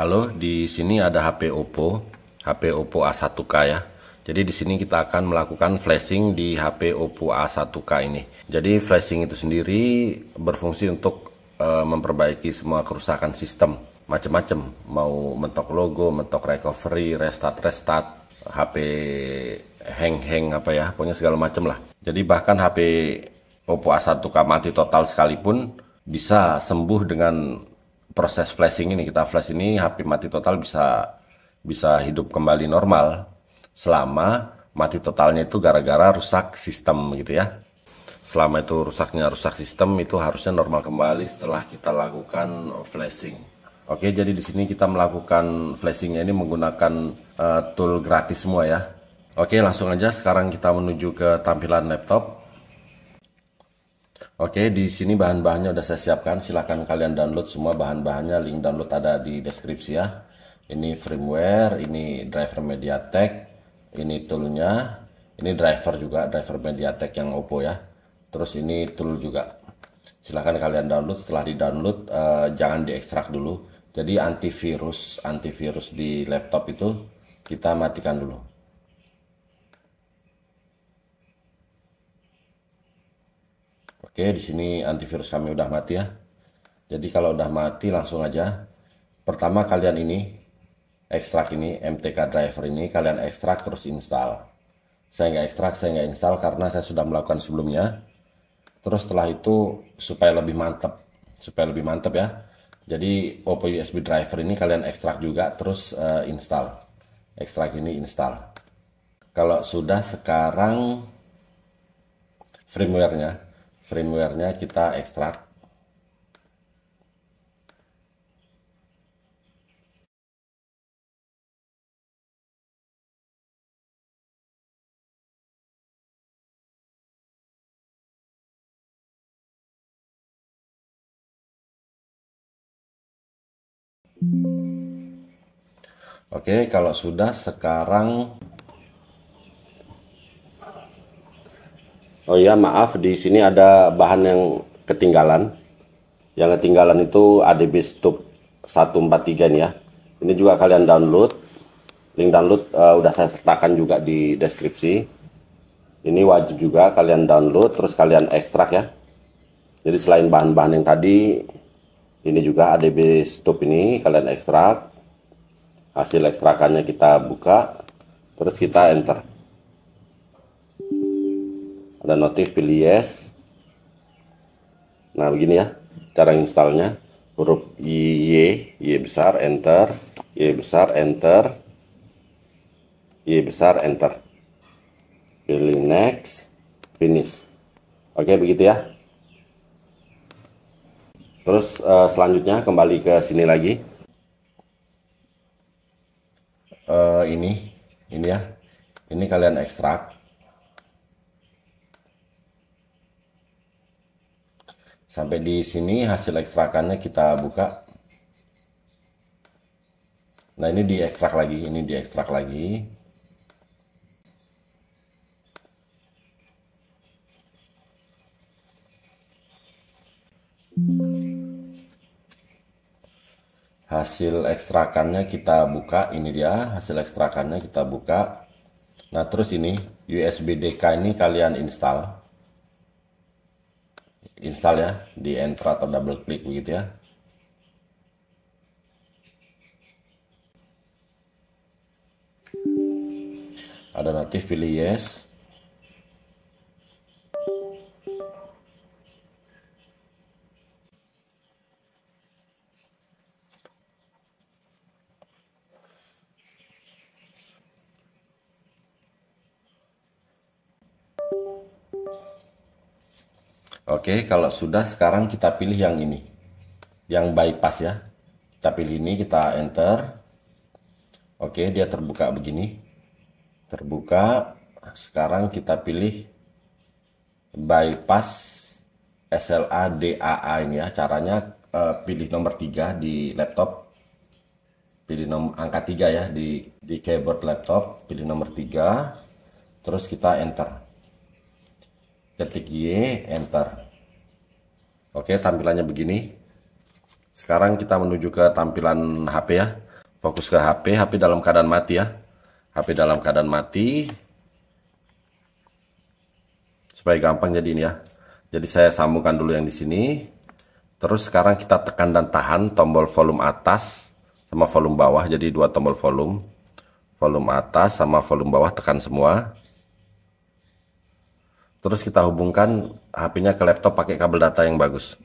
Halo, di sini ada HP Oppo, HP Oppo A1K ya. Jadi di sini kita akan melakukan flashing di HP Oppo A1K ini. Jadi flashing itu sendiri berfungsi untuk e, memperbaiki semua kerusakan sistem macam-macam, mau mentok logo, mentok recovery, restart restart, HP hang-hang apa ya, pokoknya segala macam lah. Jadi bahkan HP Oppo A1K mati total sekalipun bisa sembuh dengan proses flashing ini kita flash ini HP mati total bisa bisa hidup kembali normal selama mati totalnya itu gara-gara rusak sistem gitu ya selama itu rusaknya rusak sistem itu harusnya normal kembali setelah kita lakukan flashing oke jadi di sini kita melakukan flashing ini menggunakan uh, tool gratis semua ya oke langsung aja sekarang kita menuju ke tampilan laptop Oke, di sini bahan-bahannya udah saya siapkan. Silahkan kalian download semua bahan-bahannya. Link download ada di deskripsi ya. Ini firmware, ini driver MediaTek, ini toolnya, ini driver juga, driver MediaTek yang Oppo ya. Terus ini tool juga. Silahkan kalian download. Setelah di-download, uh, jangan diekstrak dulu. Jadi antivirus, antivirus di laptop itu kita matikan dulu. Oke, di sini antivirus kami udah mati ya. Jadi kalau udah mati langsung aja. Pertama kalian ini ekstrak ini MTK driver ini kalian ekstrak terus install. Saya nggak ekstrak, saya nggak install karena saya sudah melakukan sebelumnya. Terus setelah itu supaya lebih mantap, supaya lebih mantap ya. Jadi Oppo USB driver ini kalian ekstrak juga terus uh, install. Ekstrak ini install. Kalau sudah sekarang firmware-nya firmware-nya kita ekstrak Oke, kalau sudah sekarang Oh iya, maaf di sini ada bahan yang ketinggalan. Yang ketinggalan itu ADB stub 143 ya. Ini juga kalian download. Link download uh, udah saya sertakan juga di deskripsi. Ini wajib juga kalian download terus kalian ekstrak ya. Jadi selain bahan-bahan yang tadi ini juga ADB stub ini kalian ekstrak. Hasil ekstrakannya kita buka terus kita enter dan notif pilih yes nah begini ya cara installnya huruf Y Y besar enter Y besar enter Y besar enter pilih next finish oke begitu ya terus uh, selanjutnya kembali ke sini lagi uh, ini ini ya ini kalian ekstrak sampai di sini hasil ekstrakannya kita buka nah ini diekstrak lagi ini diekstrak lagi hasil ekstrakannya kita buka ini dia hasil ekstrakannya kita buka nah terus ini USB DK ini kalian install install ya di enter atau double klik begitu ya ada notif pilih yes Oke, kalau sudah sekarang kita pilih yang ini. Yang bypass ya. Kita pilih ini, kita enter. Oke, dia terbuka begini. Terbuka. Sekarang kita pilih bypass SLA DAA ini ya. Caranya uh, pilih nomor 3 di laptop. Pilih nomor angka 3 ya di di keyboard laptop, pilih nomor 3. Terus kita enter ketik Y, enter. Oke, tampilannya begini. Sekarang kita menuju ke tampilan HP ya. Fokus ke HP, HP dalam keadaan mati ya. HP dalam keadaan mati. Supaya gampang jadi ini ya. Jadi saya sambungkan dulu yang di sini. Terus sekarang kita tekan dan tahan tombol volume atas sama volume bawah. Jadi dua tombol volume. Volume atas sama volume bawah tekan semua. Terus kita hubungkan HP-nya ke laptop pakai kabel data yang bagus.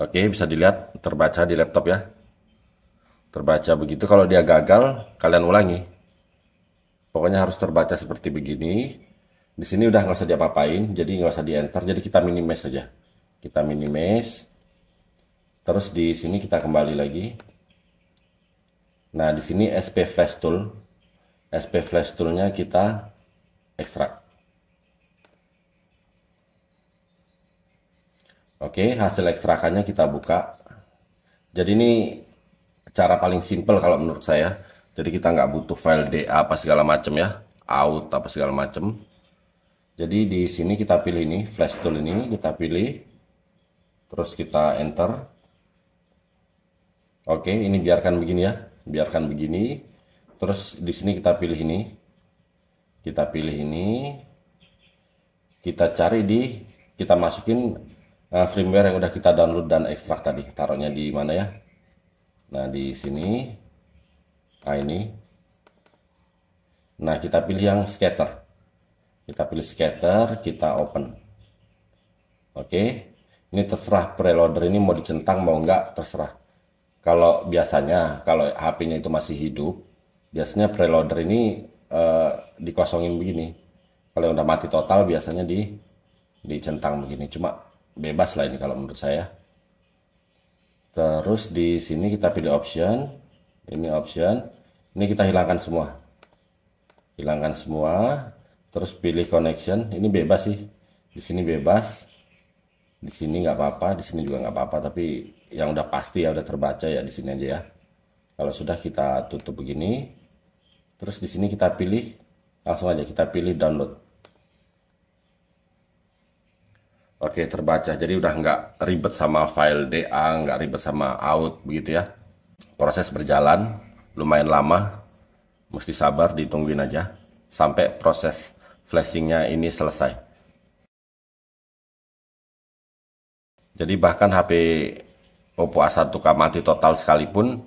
Oke, bisa dilihat terbaca di laptop ya. Terbaca begitu. Kalau dia gagal, kalian ulangi. Pokoknya harus terbaca seperti begini. Di sini udah nggak usah diapa-apain, jadi nggak usah di enter. Jadi kita minimize saja. Kita minimize. Terus di sini kita kembali lagi. Nah, di sini SP Flash Tool SP flash toolnya kita ekstrak. Oke, hasil ekstrakannya kita buka. Jadi ini cara paling simple kalau menurut saya. Jadi kita nggak butuh file DA apa segala macam ya, out apa segala macam. Jadi di sini kita pilih ini, flash tool ini kita pilih. Terus kita enter. Oke, ini biarkan begini ya, biarkan begini terus di sini kita pilih ini kita pilih ini kita cari di kita masukin uh, firmware yang udah kita download dan ekstrak tadi taruhnya di mana ya nah di sini nah ini nah kita pilih yang scatter kita pilih scatter kita open oke ini terserah preloader ini mau dicentang mau enggak terserah kalau biasanya kalau HP-nya itu masih hidup biasanya preloader ini uh, dikosongin begini kalau udah mati total biasanya di dicentang begini cuma bebas lah ini kalau menurut saya terus di sini kita pilih option ini option ini kita hilangkan semua hilangkan semua terus pilih connection ini bebas sih di sini bebas di sini nggak apa-apa di sini juga nggak apa-apa tapi yang udah pasti ya udah terbaca ya di sini aja ya kalau sudah kita tutup begini Terus di sini kita pilih langsung aja kita pilih download. Oke terbaca, jadi udah nggak ribet sama file DA, nggak ribet sama out begitu ya. Proses berjalan, lumayan lama, mesti sabar ditungguin aja sampai proses flashingnya ini selesai. Jadi bahkan HP Oppo A1K mati total sekalipun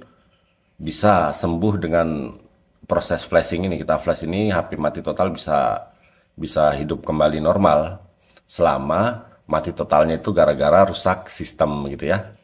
bisa sembuh dengan proses flashing ini kita flash ini HP mati total bisa bisa hidup kembali normal selama mati totalnya itu gara-gara rusak sistem gitu ya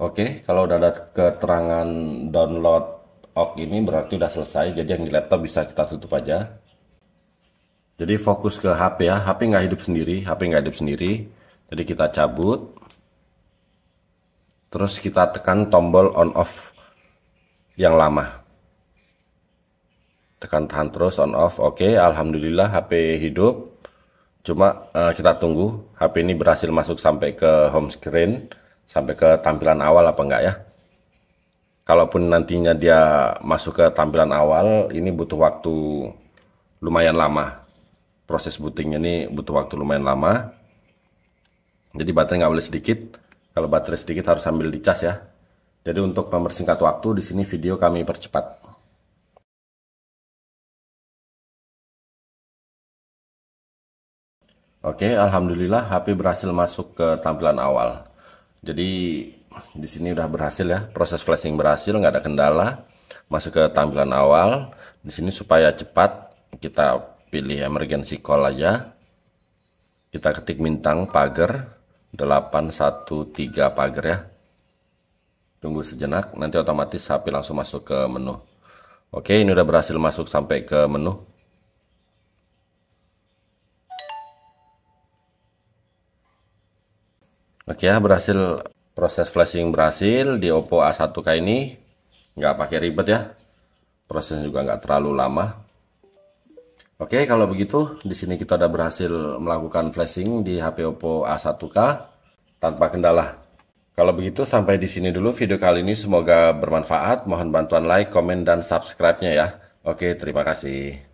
Oke, kalau udah ada keterangan download ok ini berarti udah selesai. Jadi yang di laptop bisa kita tutup aja. Jadi fokus ke HP ya. HP nggak hidup sendiri, HP nggak hidup sendiri. Jadi kita cabut. Terus kita tekan tombol on off yang lama. Tekan tahan terus on off. Oke, alhamdulillah HP hidup. Cuma uh, kita tunggu HP ini berhasil masuk sampai ke home screen, sampai ke tampilan awal apa enggak ya. Kalaupun nantinya dia masuk ke tampilan awal, ini butuh waktu lumayan lama. Proses bootingnya ini butuh waktu lumayan lama. Jadi baterai nggak boleh sedikit. Kalau baterai sedikit harus sambil dicas ya. Jadi untuk mempersingkat waktu, di sini video kami percepat. Oke, alhamdulillah HP berhasil masuk ke tampilan awal. Jadi di sini udah berhasil ya, proses flashing berhasil, nggak ada kendala. Masuk ke tampilan awal. Di sini supaya cepat kita pilih emergency call aja. Kita ketik bintang pagar 813 pager ya. Tunggu sejenak, nanti otomatis HP langsung masuk ke menu. Oke, ini udah berhasil masuk sampai ke menu. Oke ya berhasil proses flashing berhasil di Oppo A1K ini nggak pakai ribet ya proses juga nggak terlalu lama Oke kalau begitu di sini kita sudah berhasil melakukan flashing di HP Oppo A1K tanpa kendala kalau begitu sampai di sini dulu video kali ini semoga bermanfaat mohon bantuan like komen dan subscribe-nya ya Oke terima kasih